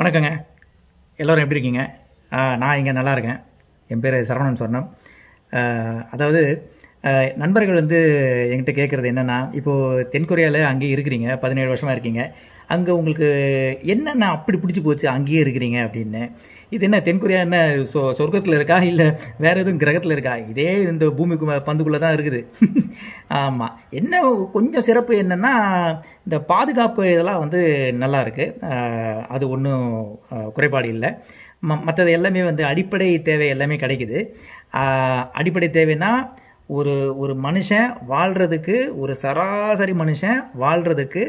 வணக்கங்க எல்லோரும் எப்படி இருக்கீங்க நான் இங்கே நல்லா இருக்கேன் என் பேர் சரவணன் சொர்ணம் அதாவது நண்பர்கள் வந்து என்கிட்ட கேட்குறது என்னென்னா இப்போது தென்கொரியாவில் அங்கேயே இருக்கிறீங்க பதினேழு வருஷமாக இருக்கீங்க அங்கே உங்களுக்கு என்னென்ன அப்படி பிடிச்சி போச்சு அங்கேயே இருக்கிறீங்க அப்படின்னு இது என்ன தென்கொரியா என்ன சொ சொர்க்கத்தில் இருக்கா இல்லை வேறு எதுவும் கிரகத்தில் இருக்கா இதே இந்த பூமிக்கு பந்துக்குள்ளே தான் இருக்குது ஆமாம் என்ன கொஞ்சம் சிறப்பு என்னென்னா இந்த பாதுகாப்பு இதெல்லாம் வந்து நல்லா இருக்குது அது ஒன்றும் குறைபாடு இல்லை ம மற்றது எல்லாமே வந்து அடிப்படை தேவை எல்லாமே கிடைக்குது அடிப்படை தேவைன்னா ஒரு ஒரு மனுஷன் வாழ்கிறதுக்கு ஒரு சராசரி மனுஷன் வாழ்கிறதுக்கு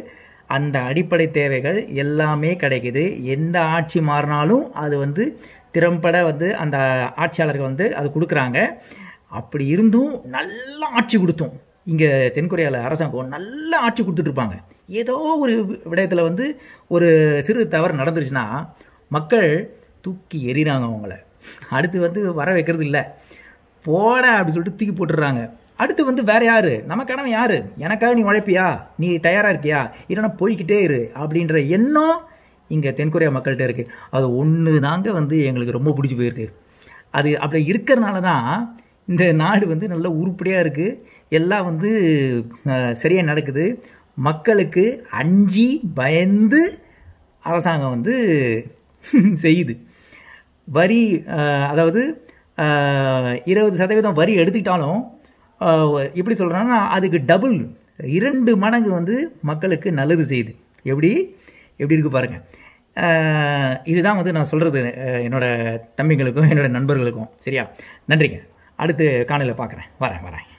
அந்த அடிப்படை தேவைகள் எல்லாமே கிடைக்குது எந்த ஆட்சி மாறினாலும் அது வந்து திறம்பட வந்து அந்த ஆட்சியாளர்கள் வந்து அது கொடுக்குறாங்க அப்படி இருந்தும் நல்ல ஆட்சி கொடுத்தோம் இங்கே தென்கொரியாவில் அரசாங்கம் நல்ல ஆட்சி கொடுத்துட்ருப்பாங்க ஏதோ ஒரு விடயத்தில் வந்து ஒரு சிறு தவறு நடந்துருச்சுன்னா மக்கள் தூக்கி எறிகிறாங்க அவங்கள அடுத்து வந்து வர வைக்கிறது இல்லை போட அப்படின்னு சொல்லிட்டு தூக்கி போட்டுடுறாங்க அடுத்து வந்து வேறு யார் கடமை யார் எனக்காக நீ உழைப்பியா நீ தயாராக இருக்கியா இல்லைனா போய்கிட்டே இரு அப்படின்ற எண்ணம் இங்கே தென்கொரியா மக்கள்கிட்ட இருக்குது அது ஒன்று தாங்க வந்து எங்களுக்கு ரொம்ப பிடிச்சி போயிருக்கு அது அப்படி இருக்கிறனால தான் இந்த நாடு வந்து நல்ல உருப்படியாக இருக்குது எல்லாம் வந்து சரியாக நடக்குது மக்களுக்கு அஞ்சி பயந்து அரசாங்கம் வந்து செய்யுது வரி அதாவது இருபது சதவீதம் வரி எடுத்துக்கிட்டாலும் எப்படி சொல்கிறாங்கன்னா அதுக்கு டபுள் இரண்டு மடங்கு வந்து மக்களுக்கு நல்லது செய்யுது எப்படி எப்படி இருக்குது பாருங்கள் இதுதான் வந்து நான் சொல்கிறது என்னோடய தம்பிங்களுக்கும் என்னோடய நண்பர்களுக்கும் சரியா நன்றிங்க அடுத்து காணொலியில் பார்க்குறேன் வரேன் வரேன்